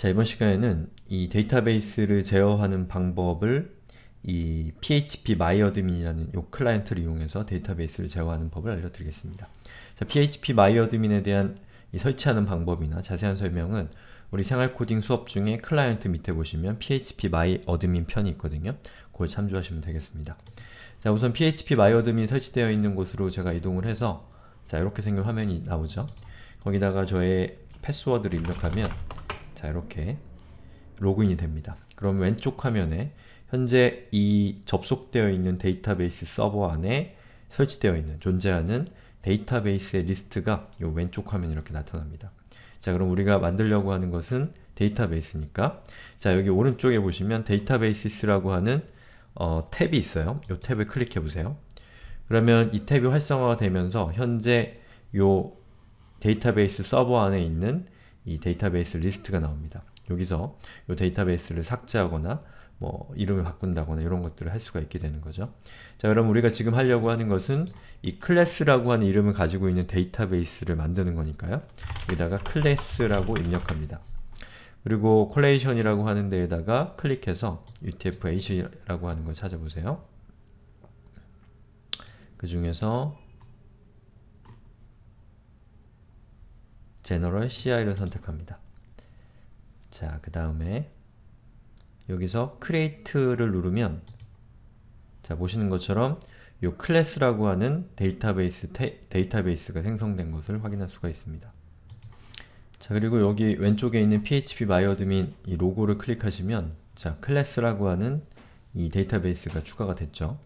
자, 이번 시간에는 이 데이터베이스를 제어하는 방법을 이 PHP MyAdmin이라는 요 클라이언트를 이용해서 데이터베이스를 제어하는 법을 알려드리겠습니다. 자, PHP MyAdmin에 대한 설치하는 방법이나 자세한 설명은 우리 생활코딩 수업 중에 클라이언트 밑에 보시면 PHP MyAdmin 편이 있거든요. 그걸 참조하시면 되겠습니다. 자, 우선 PHP MyAdmin 설치되어 있는 곳으로 제가 이동을 해서 자, 이렇게 생긴 화면이 나오죠. 거기다가 저의 패스워드를 입력하면 자 이렇게 로그인이 됩니다. 그럼 왼쪽 화면에 현재 이 접속되어 있는 데이터베이스 서버 안에 설치되어 있는, 존재하는 데이터베이스의 리스트가 이 왼쪽 화면 이렇게 나타납니다. 자 그럼 우리가 만들려고 하는 것은 데이터베이스니까 자 여기 오른쪽에 보시면 데이터베이스라고 하는 어, 탭이 있어요. 이 탭을 클릭해보세요. 그러면 이 탭이 활성화되면서 현재 이 데이터베이스 서버 안에 있는 이 데이터베이스 리스트가 나옵니다. 여기서 이 데이터베이스를 삭제하거나 뭐 이름을 바꾼다거나 이런 것들을 할 수가 있게 되는 거죠. 자 그럼 우리가 지금 하려고 하는 것은 이 클래스라고 하는 이름을 가지고 있는 데이터베이스를 만드는 거니까요. 여기다가 클래스라고 입력합니다. 그리고 콜레이션이라고 하는 데에다가 클릭해서 utf-h라고 하는 거 찾아보세요. 그 중에서 제너럴 CI를 선택합니다. 자, 그 다음에 여기서 크레이트를 누르면 자, 보시는 것처럼 요 클래스라고 하는 데이터베이스 테, 데이터베이스가 생성된 것을 확인할 수가 있습니다. 자, 그리고 여기 왼쪽에 있는 PHP 마이어드민 이 로고를 클릭하시면 자, 클래스라고 하는 이 데이터베이스가 추가가 됐죠.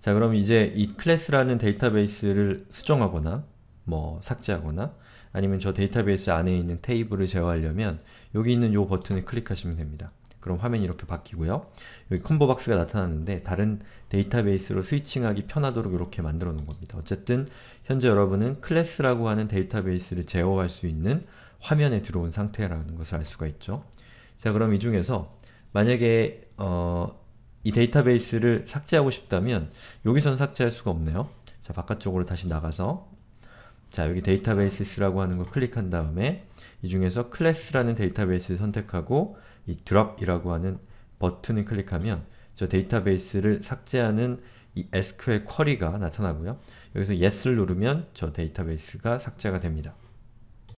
자, 그럼 이제 이 클래스라는 데이터베이스를 수정하거나 뭐 삭제하거나 아니면 저 데이터베이스 안에 있는 테이블을 제어하려면 여기 있는 요 버튼을 클릭하시면 됩니다. 그럼 화면이 이렇게 바뀌고요. 여기 콤보 박스가 나타나는데 다른 데이터베이스로 스위칭하기 편하도록 이렇게 만들어 놓은 겁니다. 어쨌든 현재 여러분은 클래스라고 하는 데이터베이스를 제어할 수 있는 화면에 들어온 상태라는 것을 알 수가 있죠. 자 그럼 이 중에서 만약에 어, 이 데이터베이스를 삭제하고 싶다면 여기선 삭제할 수가 없네요. 자 바깥쪽으로 다시 나가서 자 여기 데이터베이스라고 하는 거 클릭한 다음에 이 중에서 클래스라는 데이터베이스 를 선택하고 이 드랍이라고 하는 버튼을 클릭하면 저 데이터베이스를 삭제하는 이 SQL 쿼리가 나타나고요. 여기서 Yes를 누르면 저 데이터베이스가 삭제가 됩니다.